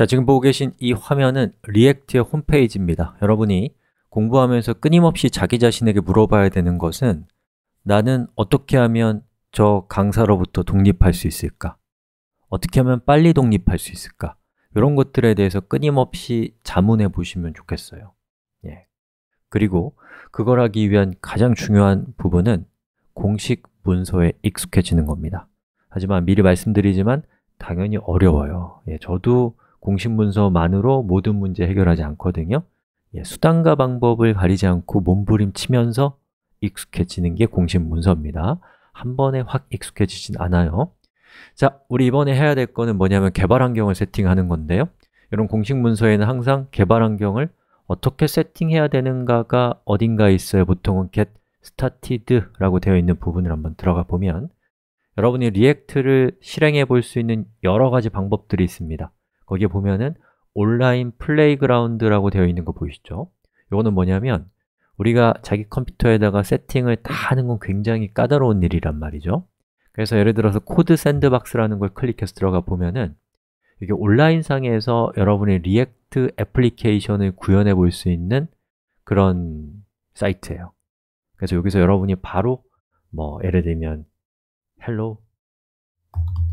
자, 지금 보고 계신 이 화면은 리액트의 홈페이지입니다. 여러분이 공부하면서 끊임없이 자기 자신에게 물어봐야 되는 것은 나는 어떻게 하면 저 강사로부터 독립할 수 있을까? 어떻게 하면 빨리 독립할 수 있을까? 이런 것들에 대해서 끊임없이 자문해 보시면 좋겠어요. 예. 그리고 그걸 하기 위한 가장 중요한 부분은 공식 문서에 익숙해지는 겁니다. 하지만 미리 말씀드리지만 당연히 어려워요. 예, 저도 공식문서만으로 모든 문제 해결하지 않거든요 예, 수단과 방법을 가리지 않고 몸부림치면서 익숙해지는 게 공식문서입니다 한 번에 확 익숙해지진 않아요 자, 우리 이번에 해야 될 거는 뭐냐면 개발 환경을 세팅하는 건데요 이런 공식 문서에는 항상 개발 환경을 어떻게 세팅해야 되는가가 어딘가에 있어요 보통은 get started라고 되어 있는 부분을 한번 들어가 보면 여러분이 리액트를 실행해 볼 수 있는 여러 가지 방법들이 있습니다 거기에 보면은 온라인 플레이그라운드라고 되어 있는 거 보이시죠? 이거는 뭐냐면 우리가 자기 컴퓨터에다가 세팅을 다 하는 건 굉장히 까다로운 일이란 말이죠 그래서 예를 들어서 코드 샌드박스라는 걸 클릭해서 들어가 보면은 이게 온라인 상에서 여러분의 리액트 애플리케이션을 구현해 볼 수 있는 그런 사이트예요 그래서 여기서 여러분이 바로 뭐 예를 들면 헬로 l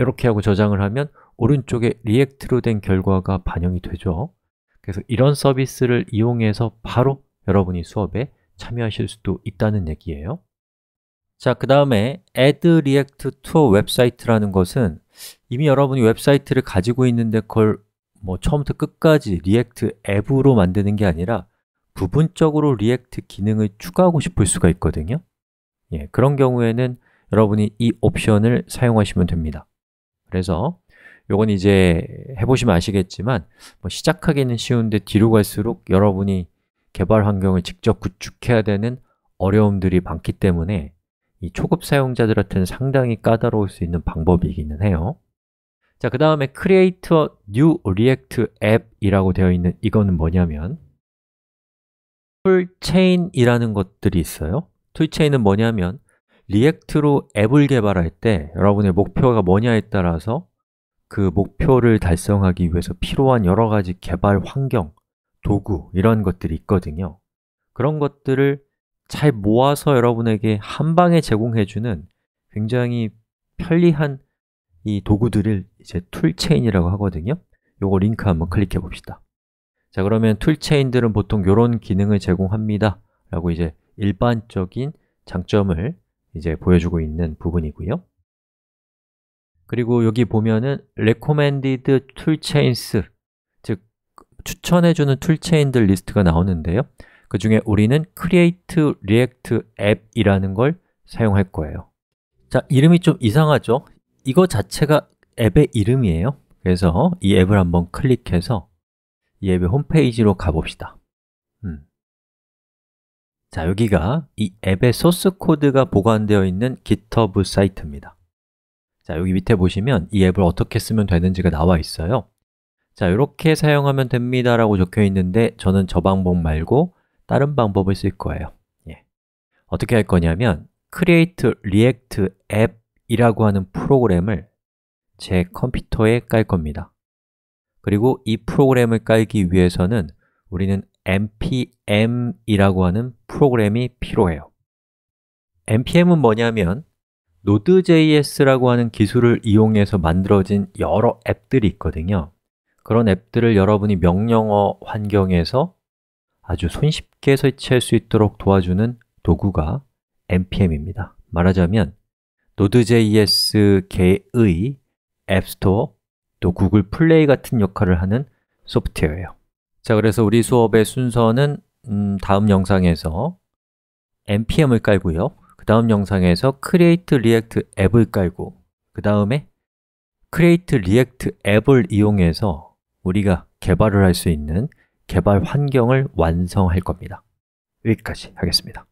이렇게 하고 저장을 하면 오른쪽에 리액트로 된 결과가 반영이 되죠 그래서 이런 서비스를 이용해서 바로 여러분이 수업에 참여하실 수도 있다는 얘기예요 자, 그 다음에 add react to 웹사이트라는 것은 이미 여러분이 웹사이트를 가지고 있는데 그걸 뭐 처음부터 끝까지 리액트 앱으로 만드는 게 아니라 부분적으로 리액트 기능을 추가하고 싶을 수가 있거든요 예, 그런 경우에는 여러분이 이 옵션을 사용하시면 됩니다 그래서 요건 이제 해보시면 아시겠지만 뭐 시작하기는 쉬운데 뒤로 갈수록 여러분이 개발 환경을 직접 구축해야 되는 어려움들이 많기 때문에 이 초급 사용자들한테는 상당히 까다로울 수 있는 방법이기는 해요 자, 그 다음에 create a new react app이라고 되어 있는 이거는 뭐냐면 툴체인이라는 것들이 있어요 툴체인은 뭐냐면 리액트로 앱을 개발할 때 여러분의 목표가 뭐냐에 따라서 그 목표를 달성하기 위해서 필요한 여러 가지 개발 환경, 도구 이런 것들이 있거든요 그런 것들을 잘 모아서 여러분에게 한 방에 제공해주는 굉장히 편리한 이 도구들을 이제 툴체인이라고 하거든요 요거 링크 한번 클릭해 봅시다 자 그러면 툴체인들은 보통 이런 기능을 제공합니다 라고 이제 일반적인 장점을 이제 보여주고 있는 부분이고요 그리고 여기 보면은 recommended toolchains 즉 추천해주는 툴체인들 리스트가 나오는데요 그 중에 우리는 create react app이라는 걸 사용할 거예요 자, 이름이 좀 이상하죠? 이거 자체가 앱의 이름이에요 그래서 이 앱을 한번 클릭해서 이 앱의 홈페이지로 가봅시다 자, 여기가 이 앱의 소스 코드가 보관되어 있는 GitHub 사이트입니다. 자, 여기 밑에 보시면 이 앱을 어떻게 쓰면 되는지가 나와 있어요. 자, 이렇게 사용하면 됩니다 라고 적혀 있는데 저는 저 방법 말고 다른 방법을 쓸 거예요. 예. 어떻게 할 거냐면 create react app이라고 하는 프로그램을 제 컴퓨터에 깔 겁니다. 그리고 이 프로그램을 깔기 위해서는 우리는 npm이라고 하는 프로그램이 필요해요 npm은 뭐냐면 Node.js라고 하는 기술을 이용해서 만들어진 여러 앱들이 있거든요 그런 앱들을 여러분이 명령어 환경에서 아주 손쉽게 설치할 수 있도록 도와주는 도구가 npm입니다 말하자면 Node.js계의 앱스토어 또 구글 플레이 같은 역할을 하는 소프트웨어예요 자, 그래서 우리 수업의 순서는 음, 다음 영상에서 npm을 깔고요 그 다음 영상에서 create react app을 깔고 그 다음에 create react app을 이용해서 우리가 개발을 할 수 있는 개발 환경을 완성할 겁니다 여기까지 하겠습니다